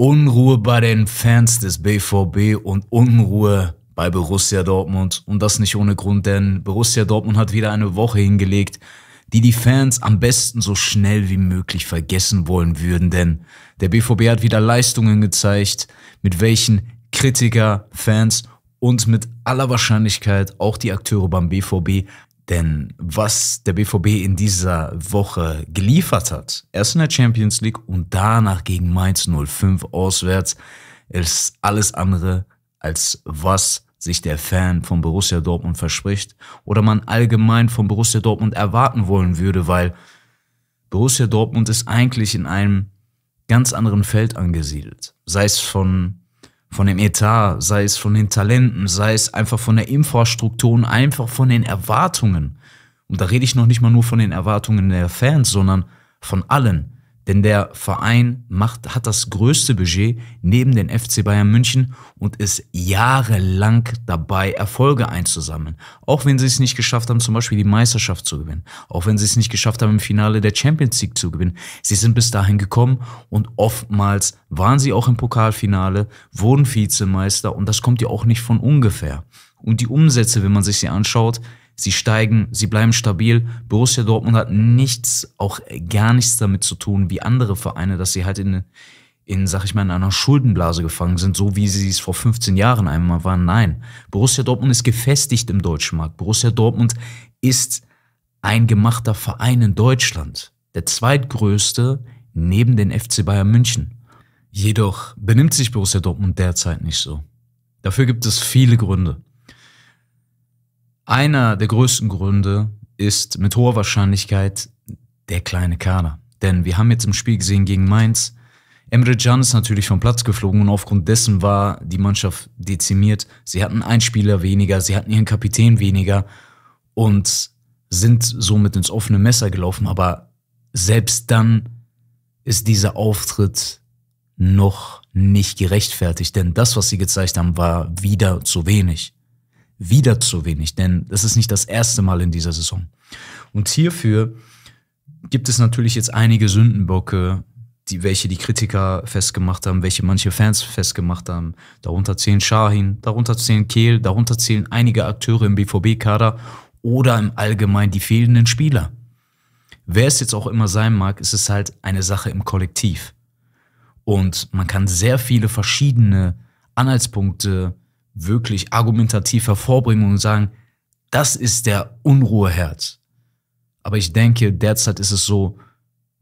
Unruhe bei den Fans des BVB und Unruhe bei Borussia Dortmund. Und das nicht ohne Grund, denn Borussia Dortmund hat wieder eine Woche hingelegt, die die Fans am besten so schnell wie möglich vergessen wollen würden. Denn der BVB hat wieder Leistungen gezeigt, mit welchen Kritiker, Fans und mit aller Wahrscheinlichkeit auch die Akteure beim BVB denn was der BVB in dieser Woche geliefert hat, erst in der Champions League und danach gegen Mainz 05 auswärts, ist alles andere als was sich der Fan von Borussia Dortmund verspricht oder man allgemein von Borussia Dortmund erwarten wollen würde, weil Borussia Dortmund ist eigentlich in einem ganz anderen Feld angesiedelt. Sei es von von dem Etat, sei es von den Talenten, sei es einfach von der Infrastruktur und einfach von den Erwartungen. Und da rede ich noch nicht mal nur von den Erwartungen der Fans, sondern von allen. Denn der Verein macht, hat das größte Budget neben den FC Bayern München und ist jahrelang dabei, Erfolge einzusammeln. Auch wenn sie es nicht geschafft haben, zum Beispiel die Meisterschaft zu gewinnen. Auch wenn sie es nicht geschafft haben, im Finale der Champions League zu gewinnen. Sie sind bis dahin gekommen und oftmals waren sie auch im Pokalfinale, wurden Vizemeister und das kommt ja auch nicht von ungefähr. Und die Umsätze, wenn man sich sie anschaut, Sie steigen, sie bleiben stabil. Borussia Dortmund hat nichts, auch gar nichts damit zu tun, wie andere Vereine, dass sie halt in, in, sag ich mal, in einer Schuldenblase gefangen sind, so wie sie es vor 15 Jahren einmal waren. Nein. Borussia Dortmund ist gefestigt im deutschen Markt. Borussia Dortmund ist ein gemachter Verein in Deutschland. Der zweitgrößte neben den FC Bayern München. Jedoch benimmt sich Borussia Dortmund derzeit nicht so. Dafür gibt es viele Gründe. Einer der größten Gründe ist mit hoher Wahrscheinlichkeit der kleine Kader. Denn wir haben jetzt im Spiel gesehen gegen Mainz, Emre Can ist natürlich vom Platz geflogen und aufgrund dessen war die Mannschaft dezimiert. Sie hatten einen Spieler weniger, sie hatten ihren Kapitän weniger und sind somit ins offene Messer gelaufen. Aber selbst dann ist dieser Auftritt noch nicht gerechtfertigt, denn das, was sie gezeigt haben, war wieder zu wenig wieder zu wenig, denn das ist nicht das erste Mal in dieser Saison. Und hierfür gibt es natürlich jetzt einige Sündenböcke, die, welche die Kritiker festgemacht haben, welche manche Fans festgemacht haben. Darunter zählen Shahin, darunter zählen Kehl, darunter zählen einige Akteure im BVB-Kader oder im Allgemeinen die fehlenden Spieler. Wer es jetzt auch immer sein mag, ist es halt eine Sache im Kollektiv. Und man kann sehr viele verschiedene Anhaltspunkte wirklich argumentativ hervorbringen und sagen, das ist der Unruheherz. Aber ich denke, derzeit ist es so,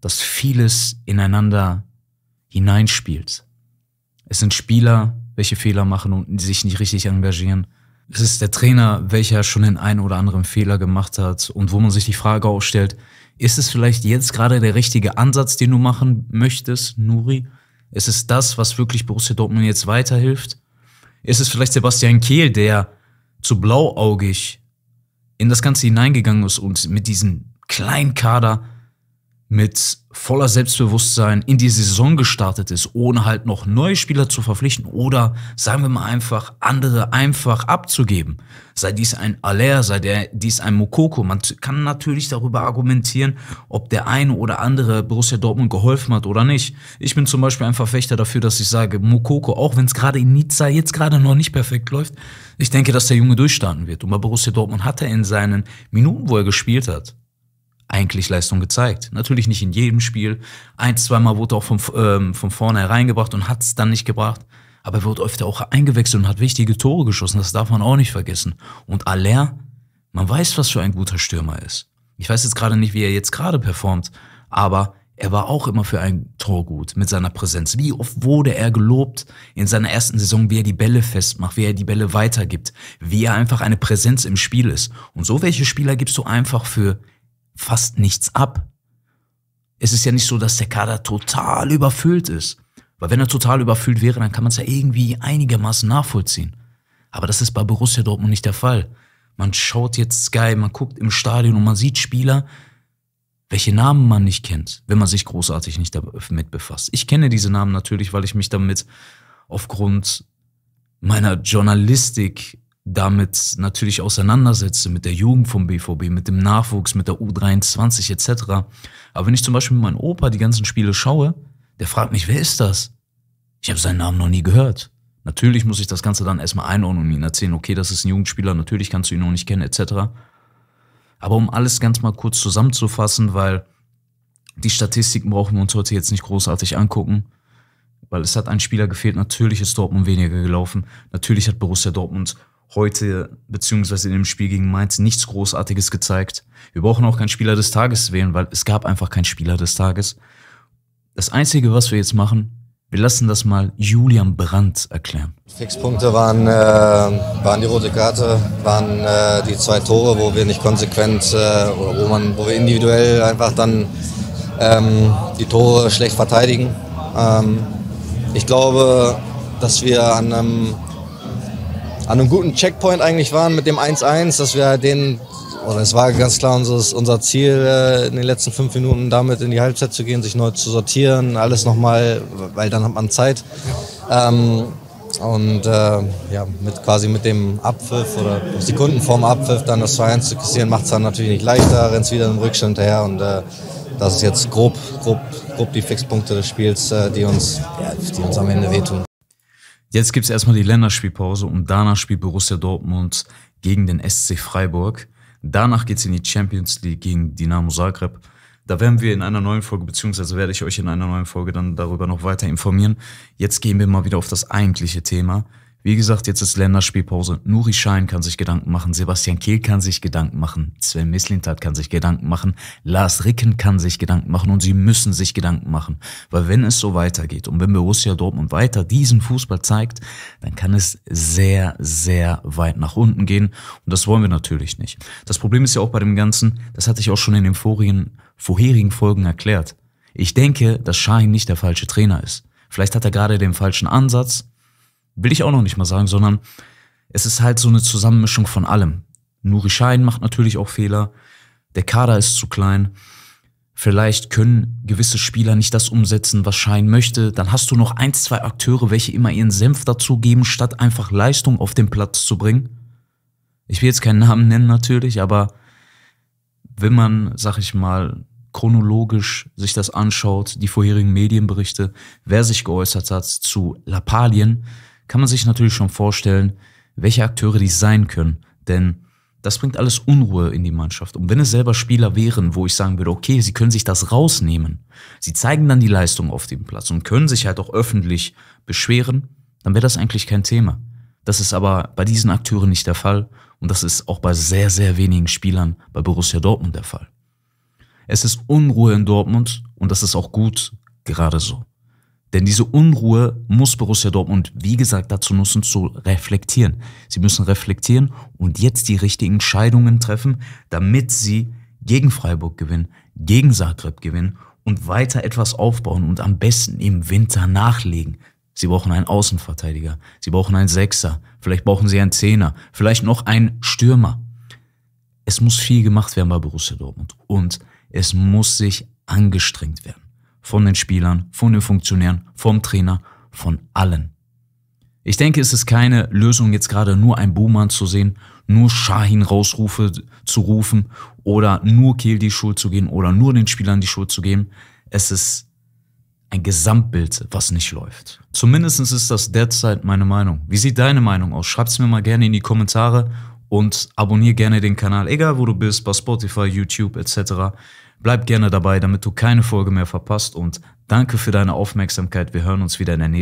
dass vieles ineinander hineinspielt. Es sind Spieler, welche Fehler machen und sich nicht richtig engagieren. Es ist der Trainer, welcher schon den einen oder anderen Fehler gemacht hat und wo man sich die Frage auch stellt, ist es vielleicht jetzt gerade der richtige Ansatz, den du machen möchtest, Nuri? Ist es das, was wirklich Borussia Dortmund jetzt weiterhilft? Ist es vielleicht Sebastian Kehl, der zu blauaugig in das Ganze hineingegangen ist und mit diesem kleinen Kader mit voller Selbstbewusstsein in die Saison gestartet ist, ohne halt noch neue Spieler zu verpflichten oder sagen wir mal einfach andere einfach abzugeben. Sei dies ein Aller, sei der, dies ein Mokoko. Man kann natürlich darüber argumentieren, ob der eine oder andere Borussia Dortmund geholfen hat oder nicht. Ich bin zum Beispiel ein Verfechter dafür, dass ich sage, Mokoko, auch wenn es gerade in Nizza jetzt gerade noch nicht perfekt läuft, ich denke, dass der Junge durchstarten wird. Und bei Borussia Dortmund hat er in seinen Minuten, wo er gespielt hat, eigentlich Leistung gezeigt. Natürlich nicht in jedem Spiel. Ein, zweimal wurde er auch von, ähm, von vorne hereingebracht und hat es dann nicht gebracht. Aber er wurde öfter auch eingewechselt und hat wichtige Tore geschossen. Das darf man auch nicht vergessen. Und Aller, man weiß, was für ein guter Stürmer ist. Ich weiß jetzt gerade nicht, wie er jetzt gerade performt, aber er war auch immer für ein Tor gut mit seiner Präsenz. Wie oft wurde er gelobt in seiner ersten Saison, wie er die Bälle festmacht, wie er die Bälle weitergibt, wie er einfach eine Präsenz im Spiel ist. Und so welche Spieler gibst du einfach für fast nichts ab. Es ist ja nicht so, dass der Kader total überfüllt ist. Weil wenn er total überfüllt wäre, dann kann man es ja irgendwie einigermaßen nachvollziehen. Aber das ist bei Borussia Dortmund nicht der Fall. Man schaut jetzt Sky, man guckt im Stadion und man sieht Spieler, welche Namen man nicht kennt, wenn man sich großartig nicht damit befasst. Ich kenne diese Namen natürlich, weil ich mich damit aufgrund meiner Journalistik damit natürlich auseinandersetze, mit der Jugend vom BVB, mit dem Nachwuchs, mit der U23 etc. Aber wenn ich zum Beispiel mit meinem Opa die ganzen Spiele schaue, der fragt mich, wer ist das? Ich habe seinen Namen noch nie gehört. Natürlich muss ich das Ganze dann erstmal einordnen und ihm erzählen, okay, das ist ein Jugendspieler, natürlich kannst du ihn noch nicht kennen etc. Aber um alles ganz mal kurz zusammenzufassen, weil die Statistiken brauchen wir uns heute jetzt nicht großartig angucken weil es hat ein Spieler gefehlt. Natürlich ist Dortmund weniger gelaufen. Natürlich hat Borussia Dortmund heute beziehungsweise in dem Spiel gegen Mainz nichts Großartiges gezeigt. Wir brauchen auch keinen Spieler des Tages wählen, weil es gab einfach keinen Spieler des Tages. Das Einzige, was wir jetzt machen, wir lassen das mal Julian Brandt erklären. Fixpunkte waren, äh, waren die rote Karte, waren äh, die zwei Tore, wo wir nicht konsequent äh, oder wo, man, wo wir individuell einfach dann ähm, die Tore schlecht verteidigen. Ähm, ich glaube, dass wir an einem an einem guten Checkpoint eigentlich waren mit dem 1-1, dass wir den, oder es war ganz klar unser, unser Ziel, äh, in den letzten fünf Minuten damit in die Halbzeit zu gehen, sich neu zu sortieren, alles nochmal, weil dann hat man Zeit. Ähm, und äh, ja, mit quasi mit dem Abpfiff oder Sekunden vorm Abpfiff dann das 2-1 zu kassieren, macht es dann natürlich nicht leichter, rennt es wieder im Rückstand her und äh, das ist jetzt grob, grob, grob die Fixpunkte des Spiels, äh, die, uns, ja, die uns am Ende wehtun. Jetzt gibt es erstmal die Länderspielpause und danach spielt Borussia Dortmund gegen den SC Freiburg. Danach geht es in die Champions League gegen Dinamo Zagreb. Da werden wir in einer neuen Folge, beziehungsweise werde ich euch in einer neuen Folge dann darüber noch weiter informieren. Jetzt gehen wir mal wieder auf das eigentliche Thema. Wie gesagt, jetzt ist Länderspielpause. Nuri Schein kann sich Gedanken machen, Sebastian Kehl kann sich Gedanken machen, Sven Mislintat kann sich Gedanken machen, Lars Ricken kann sich Gedanken machen und sie müssen sich Gedanken machen. Weil wenn es so weitergeht und wenn Borussia Dortmund weiter diesen Fußball zeigt, dann kann es sehr, sehr weit nach unten gehen und das wollen wir natürlich nicht. Das Problem ist ja auch bei dem Ganzen, das hatte ich auch schon in den vorigen, vorherigen Folgen erklärt. Ich denke, dass Schein nicht der falsche Trainer ist. Vielleicht hat er gerade den falschen Ansatz, will ich auch noch nicht mal sagen, sondern es ist halt so eine Zusammenmischung von allem. Nuri Schein macht natürlich auch Fehler, der Kader ist zu klein. Vielleicht können gewisse Spieler nicht das umsetzen, was Schein möchte. Dann hast du noch ein, zwei Akteure, welche immer ihren Senf dazugeben, statt einfach Leistung auf den Platz zu bringen. Ich will jetzt keinen Namen nennen natürlich, aber wenn man, sag ich mal, chronologisch sich das anschaut, die vorherigen Medienberichte, wer sich geäußert hat zu Lappalien, kann man sich natürlich schon vorstellen, welche Akteure dies sein können. Denn das bringt alles Unruhe in die Mannschaft. Und wenn es selber Spieler wären, wo ich sagen würde, okay, sie können sich das rausnehmen, sie zeigen dann die Leistung auf dem Platz und können sich halt auch öffentlich beschweren, dann wäre das eigentlich kein Thema. Das ist aber bei diesen Akteuren nicht der Fall und das ist auch bei sehr, sehr wenigen Spielern bei Borussia Dortmund der Fall. Es ist Unruhe in Dortmund und das ist auch gut, gerade so. Denn diese Unruhe muss Borussia Dortmund, wie gesagt, dazu nutzen, zu reflektieren. Sie müssen reflektieren und jetzt die richtigen Entscheidungen treffen, damit sie gegen Freiburg gewinnen, gegen Zagreb gewinnen und weiter etwas aufbauen und am besten im Winter nachlegen. Sie brauchen einen Außenverteidiger, sie brauchen einen Sechser, vielleicht brauchen sie einen Zehner, vielleicht noch einen Stürmer. Es muss viel gemacht werden bei Borussia Dortmund und es muss sich angestrengt werden von den Spielern, von den Funktionären, vom Trainer, von allen. Ich denke, es ist keine Lösung, jetzt gerade nur ein Buhmann zu sehen, nur Shahin rausrufe zu rufen oder nur Kehl die Schuld zu geben oder nur den Spielern die Schuld zu geben. Es ist ein Gesamtbild, was nicht läuft. Zumindest ist das derzeit meine Meinung. Wie sieht deine Meinung aus? Schreib es mir mal gerne in die Kommentare und abonniere gerne den Kanal, egal wo du bist, bei Spotify, YouTube etc. Bleib gerne dabei, damit du keine Folge mehr verpasst und danke für deine Aufmerksamkeit. Wir hören uns wieder in der nächsten